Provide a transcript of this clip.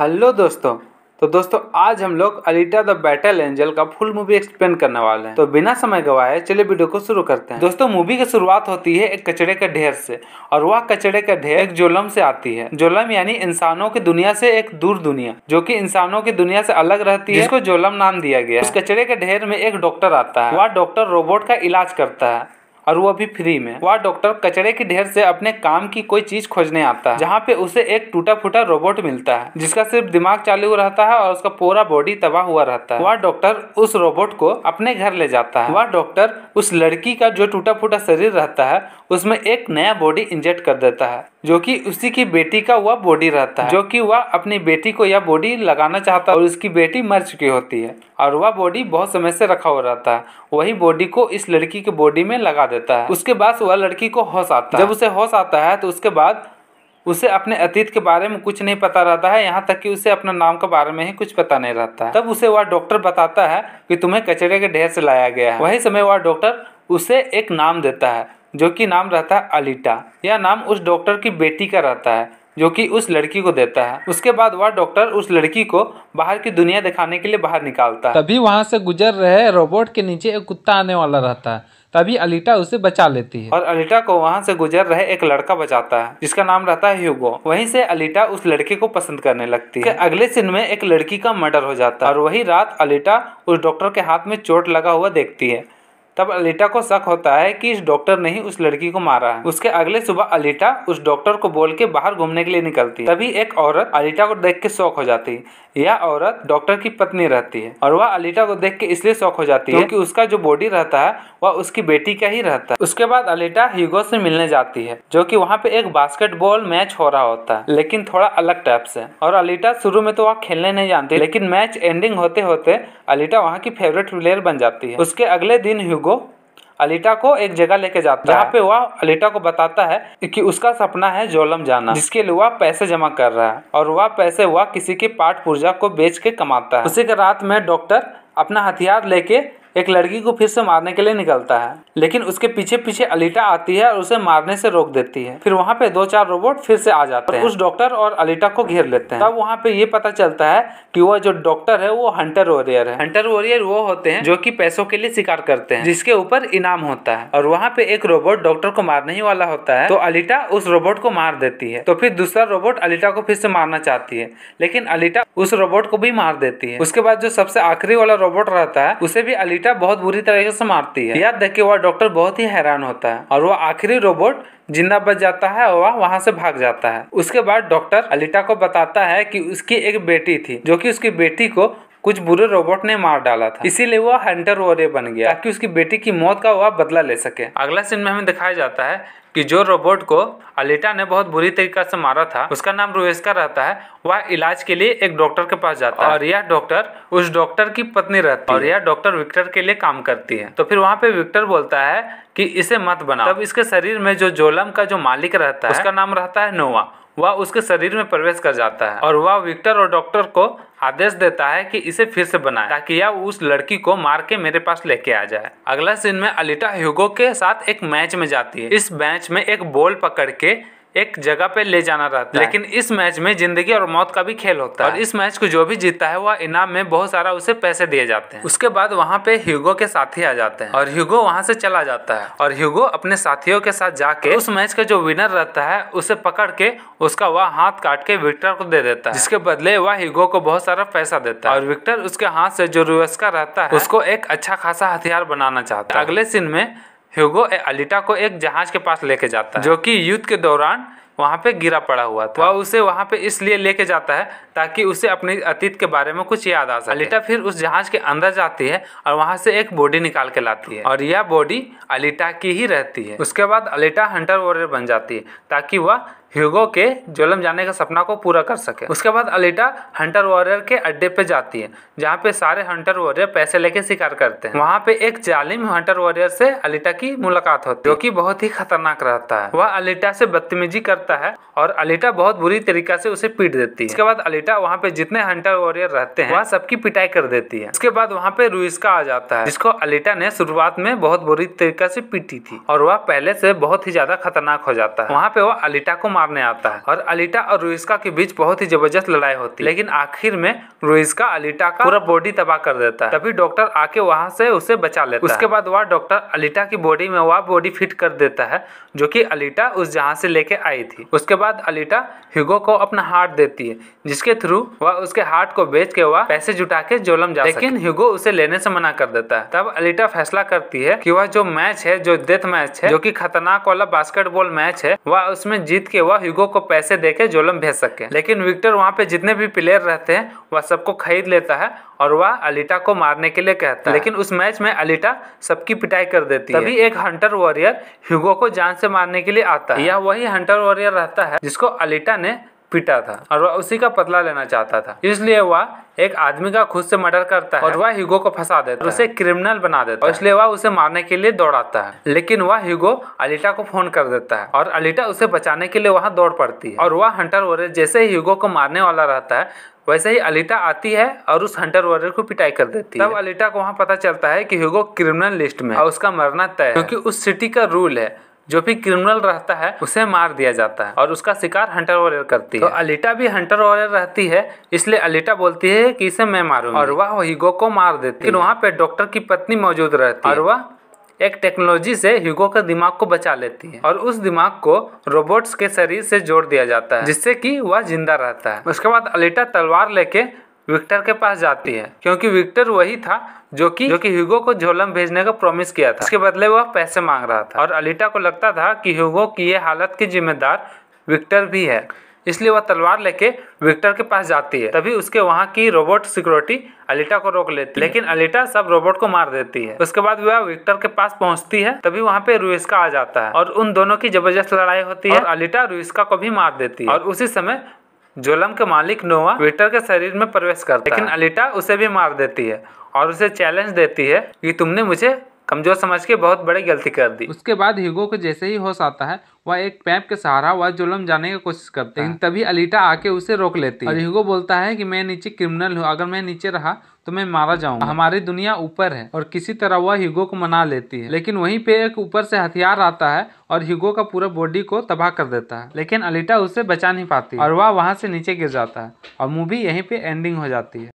Hello दोस्तों तो दोस्तों आज हम लोग अलीटा द बैटल एंजल का फुल मूवी एक्सप्लेन करने वाले हैं तो बिना समय गवाए चलिए वीडियो को शुरू करते हैं दोस्तों मूवी की शुरुआत होती है एक कचरे के ढेर से और वह कचरे का ढेर एक जोलम से आती है जोलम यानी इंसानों की दुनिया से एक दूर दुनिया जो कि इंसानों की दुनिया से अलग रहती है इसको जोलम नाम दिया गया उस कचरे के ढेर में एक डॉक्टर आता है वह डॉक्टर रोबोट का इलाज करता है और वो भी फ्री में वह डॉक्टर कचरे के ढेर से अपने काम की कोई चीज खोजने आता है जहाँ पे उसे एक टूटा फूटा रोबोट मिलता है जिसका सिर्फ दिमाग चालू रहता है और उसका पूरा बॉडी तबाह हुआ रहता है वह डॉक्टर उस रोबोट को अपने घर ले जाता है वह डॉक्टर उस लड़की का जो टूटा फूटा शरीर रहता है उसमें एक नया बॉडी इंजेक्ट कर देता है जो कि उसी की बेटी का वह बॉडी रहता है जो कि वह अपनी बेटी को यह बॉडी लगाना चाहता है और उसकी बेटी मर चुकी होती है और वह बॉडी बहुत समय से रखा हुआ रहता है वही बॉडी को इस लड़की के बॉडी में लगा देता है उसके बाद वह लड़की को होश आता है जब उसे होश आता है तो उसके बाद उसे अपने अतीत के बारे में कुछ नहीं पता रहता है यहाँ तक कि उसे अपने नाम के बारे में ही कुछ पता नहीं रहता है तब उसे वह डॉक्टर बताता है कि तुम्हें कचरे के ढेर से लाया गया है वही समय वह डॉक्टर उसे एक नाम देता है जो कि नाम रहता है अलीटा यह नाम उस डॉक्टर की बेटी का रहता है जो कि उस लड़की को देता है उसके बाद वह डॉक्टर उस लड़की को बाहर की दुनिया दिखाने के लिए बाहर निकालता है तभी वहाँ से गुजर रहे रोबोट के नीचे एक कुत्ता आने वाला रहता है तभी अलीटा उसे बचा लेती है और अलीटा को वहाँ से गुजर रहे एक लड़का बचाता है जिसका नाम रहता है ह्यूगो वहीं से अलीटा उस लड़के को पसंद करने लगती है अगले सीन में एक लड़की का मर्डर हो जाता है और वही रात अलीटा उस डॉक्टर के हाथ में चोट लगा हुआ देखती है तब अलीटा को शक होता है कि इस डॉक्टर ने ही उस लड़की को मारा है उसके अगले सुबह अलीटा उस डॉक्टर को बोल के बाहर घूमने के लिए निकलती है तभी एक औरत अलीटा को देख के शौक हो जाती है यह औरत डॉक्टर की पत्नी रहती है और वह अलीटा को देख के इसलिए शौक हो जाती है क्योंकि उसका जो बॉडी रहता है वह उसकी बेटी का ही रहता है उसके बाद अलीटा ह्यूगो से मिलने जाती है जो की वहाँ पे एक बास्केटबॉल मैच हो रहा होता है लेकिन थोड़ा अलग टाइप से और अलीटा शुरू में तो वहाँ खेलने नहीं जानती लेकिन मैच एंडिंग होते होते अलीटा वहाँ की फेवरेट प्लेयर बन जाती है उसके अगले दिन ह्यूगो को अलीटा को एक जगह लेके जाता है जहाँ पे वह अलीटा को बताता है कि उसका सपना है जोलम जाना जिसके लिए वह पैसे जमा कर रहा है और वह पैसे वह किसी की पाठ पूर्जा को बेच के कमाता है उसी के रात में डॉक्टर अपना हथियार लेके एक लड़की को फिर से मारने के लिए निकलता है लेकिन उसके पीछे पीछे अलीटा आती है और उसे मारने से रोक देती है फिर वहाँ पे दो चार रोबोट फिर से आ जाते हैं उस डॉक्टर और अलीटा को घेर लेते हैं तब वहाँ पे ये पता चलता है कि वह जो डॉक्टर है वो हंटर वॉरियर है हंटर वॉरियर वो होते हैं जो की पैसों के लिए शिकार करते हैं जिसके ऊपर इनाम होता है और वहाँ पे एक रोबोट डॉक्टर को मारने ही वाला होता है तो अलीटा उस रोबोट को मार देती है तो फिर दूसरा रोबोट अलीटा को फिर से मारना चाहती है लेकिन अलीटा उस रोबोट को भी मार देती है उसके बाद जो सबसे आखिरी वाला रोबोट रहता है उसे भी अलीटा रीटा बहुत बुरी तरीके से मारती है यह देख के वह डॉक्टर बहुत ही हैरान होता है और वह आखिरी रोबोट जिंदा बच जाता है और वह वहाँ से भाग जाता है उसके बाद डॉक्टर अलिटा को बताता है कि उसकी एक बेटी थी जो कि उसकी बेटी को कुछ बुरे रोबोट ने मार डाला था इसीलिए वह हंटर वॉरियर बन गया ताकि उसकी बेटी की मौत का वह बदला ले सके अगला सीन में हमें दिखाया जाता है कि जो रोबोट को अलिटा ने बहुत बुरी तरीका से मारा था उसका नाम रोहेस्का रहता है वह इलाज के लिए एक डॉक्टर के पास जाता है और यह डॉक्टर उस डॉक्टर की पत्नी रहती है और यह डॉक्टर विक्टर के लिए काम करती है तो फिर वहाँ पे विक्टर बोलता है कि इसे मत बना तब इसके शरीर में जो जोलम का जो मालिक रहता है उसका नाम रहता है नोवा वह उसके शरीर में प्रवेश कर जाता है और वह विक्टर और डॉक्टर को आदेश देता है कि इसे फिर से बनाए ताकि यह उस लड़की को मार के मेरे पास लेके आ जाए अगला सीन में अलिटा ह्यूगो के साथ एक मैच में जाती है इस मैच में एक बॉल पकड़ के एक जगह पे ले जाना रहता है लेकिन इस मैच में जिंदगी और मौत का भी खेल होता है और इस मैच को जो भी जीतता है वह इनाम में बहुत सारा उसे पैसे दिए जाते हैं उसके बाद वहाँ पे ह्यूगो के साथी आ जाते हैं और ह्यूगो वहाँ से चला जाता है और ह्यूगो अपने साथियों के साथ जाके उस मैच का जो विनर रहता है उसे पकड़ के उसका वह हाथ काट के विक्टर को दे देता है जिसके बदले वह ह्यूगो को बहुत सारा पैसा देता है और विक्टर उसके हाथ से जो रुस्का रहता है उसको एक अच्छा खासा हथियार बनाना चाहता है अगले सीन में ह्यूगो अलिटा को एक जहाज के पास लेके जाता है जो कि युद्ध के दौरान वहाँ पे गिरा पड़ा हुआ था वह उसे वहाँ पे इसलिए लेके जाता है ताकि उसे अपने अतीत के बारे में कुछ याद आ सके अलिटा फिर उस जहाज के अंदर जाती है और वहाँ से एक बॉडी निकाल के लाती है और यह बॉडी अलिटा की ही रहती है उसके बाद अलिटा हंटर वॉरियर बन जाती है ताकि वह ह्यूगो के जोलम जाने का सपना को पूरा कर सके उसके बाद अलीटा हंटर वॉरियर के अड्डे पे जाती है जहाँ पे सारे हंटर वॉरियर पैसे लेके शिकार करते हैं वहाँ पे एक जालिम हंटर वॉरियर से अलीटा की मुलाकात होती है जो की बहुत ही खतरनाक रहता है वह अलीटा से बदतमीजी करता है और अलीटा बहुत बुरी तरीका से उसे पीट देती है उसके बाद अलीटा वहाँ पे जितने हंटर वॉरियर रहते हैं वह सबकी पिटाई कर देती है उसके बाद वहाँ पे रुइस्का आ जाता है जिसको अलीटा ने शुरुआत में बहुत बुरी तरीका से पीटी थी और वह पहले से बहुत ही ज्यादा खतरनाक हो जाता है वहाँ पे वह अलीटा को मारने आता है और अलीटा और रुइस्का के बीच बहुत ही जबरदस्त लड़ाई होती है लेकिन आखिर में रुइस्का अलीटा का पूरा बॉडी तबाह कर देता है तभी डॉक्टर आके वहाँ से उसे बचा लेता उसके बाद वह डॉक्टर अलीटा की बॉडी में वह बॉडी फिट कर देता है जो की अलीटा उस जहाँ से लेके आई थी उसके बाद अलीटा ह्यूगो को अपना हार्ट देती है जिसके थ्रू वह उसके हार्ट को बेच के वह पैसे जुटा के जोलम जाता लेकिन हिगो उसे लेने से मना कर देता है तब अलीटा फैसला करती है कि वह जो मैच है जो डेथ मैच है जो कि खतरनाक वाला बास्केटबॉल मैच है वह उसमें जीत के वह ह्यूगो को पैसे देके जोलम भेज सके लेकिन विक्टर वहाँ पे जितने भी प्लेयर रहते हैं वह सबको खरीद लेता है और वह अलीटा को मारने के लिए कहता है लेकिन उस मैच में अलीटा सबकी पिटाई कर देती तभी है तभी एक हंटर वॉरियर ह्यूगो को जान से मारने के लिए आता है यह वही हंटर वॉरियर रहता है जिसको अलीटा ने पीटा था और वह उसी का पतला लेना चाहता था इसलिए वह एक आदमी का खुद से मर्डर करता है और वह हिगो को फंसा देता है उसे क्रिमिनल बना देता है इसलिए वह उसे मारने के लिए दौड़ाता है लेकिन वह हिगो अलीटा को फोन कर देता है और अलीटा उसे बचाने के लिए वहां दौड़ पड़ती है और वह हंटर वोरे जैसे ही हिगो को मारने वाला रहता है वैसे ही अलीटा आती है और उस हंटर वॉरियर को पिटाई कर देती है तब अलीटा को वहाँ पता चलता है कि ह्यूगो क्रिमिनल लिस्ट में और उसका मरना तय क्योंकि उस सिटी का रूल है जो भी क्रिमिनल रहता है उसे मार दिया जाता है और उसका शिकार हंटर वॉरियर करती तो है तो अलिटा भी हंटर वॉरियर रहती है इसलिए अलीटा बोलती है कि इसे मैं मारू और वह हिगो को मार देती है वहाँ पे डॉक्टर की पत्नी मौजूद रहती है और वह एक टेक्नोलॉजी से ह्यूगो के दिमाग को बचा लेती है और उस दिमाग को रोबोट्स के शरीर से जोड़ दिया जाता है जिससे कि वह जिंदा रहता है उसके बाद अलीटा तलवार लेके विक्टर के पास जाती है क्योंकि विक्टर वही था जो कि जो कि ह्यूगो को झोलम भेजने का प्रॉमिस किया था इसके बदले वह पैसे मांग रहा था और अलिटा को लगता था कि ह्यूगो की यह हालत की जिम्मेदार विक्टर भी है इसलिए वह तलवार लेके विक्टर के पास जाती है तभी उसके वहाँ की रोबोट सिक्योरिटी अलिटा को रोक लेती है लेकिन अलिटा सब रोबोट को मार देती है उसके बाद वह विक्टर के पास पहुँचती है तभी वहाँ पे रुइस्का आ जाता है और उन दोनों की जबरदस्त लड़ाई होती है अलिटा रुइस्का को भी मार देती है और उसी समय जोलम के मालिक नोवा विक्टर के शरीर में प्रवेश करता है लेकिन अलिटा उसे भी मार देती है और उसे चैलेंज देती है कि तुमने मुझे कमज़ोर समझ के बहुत बड़ी गलती कर दी उसके बाद हिगो को जैसे ही होश आता है वह एक पैप के सहारा वह जुलम जाने की कोशिश करते हैं हाँ। तभी अलीटा आके उसे रोक लेती है और हिगो बोलता है कि मैं नीचे क्रिमिनल हूँ अगर मैं नीचे रहा तो मैं मारा जाऊंगा हमारी दुनिया ऊपर है और किसी तरह वह हिगो को मना लेती है लेकिन वहीं पे एक ऊपर से हथियार आता है और हिगो का पूरा बॉडी को तबाह कर देता है लेकिन अलीटा उसे बचा नहीं पाती और वह वहाँ से नीचे गिर जाता है और मूवी यहीं पे एंडिंग हो जाती है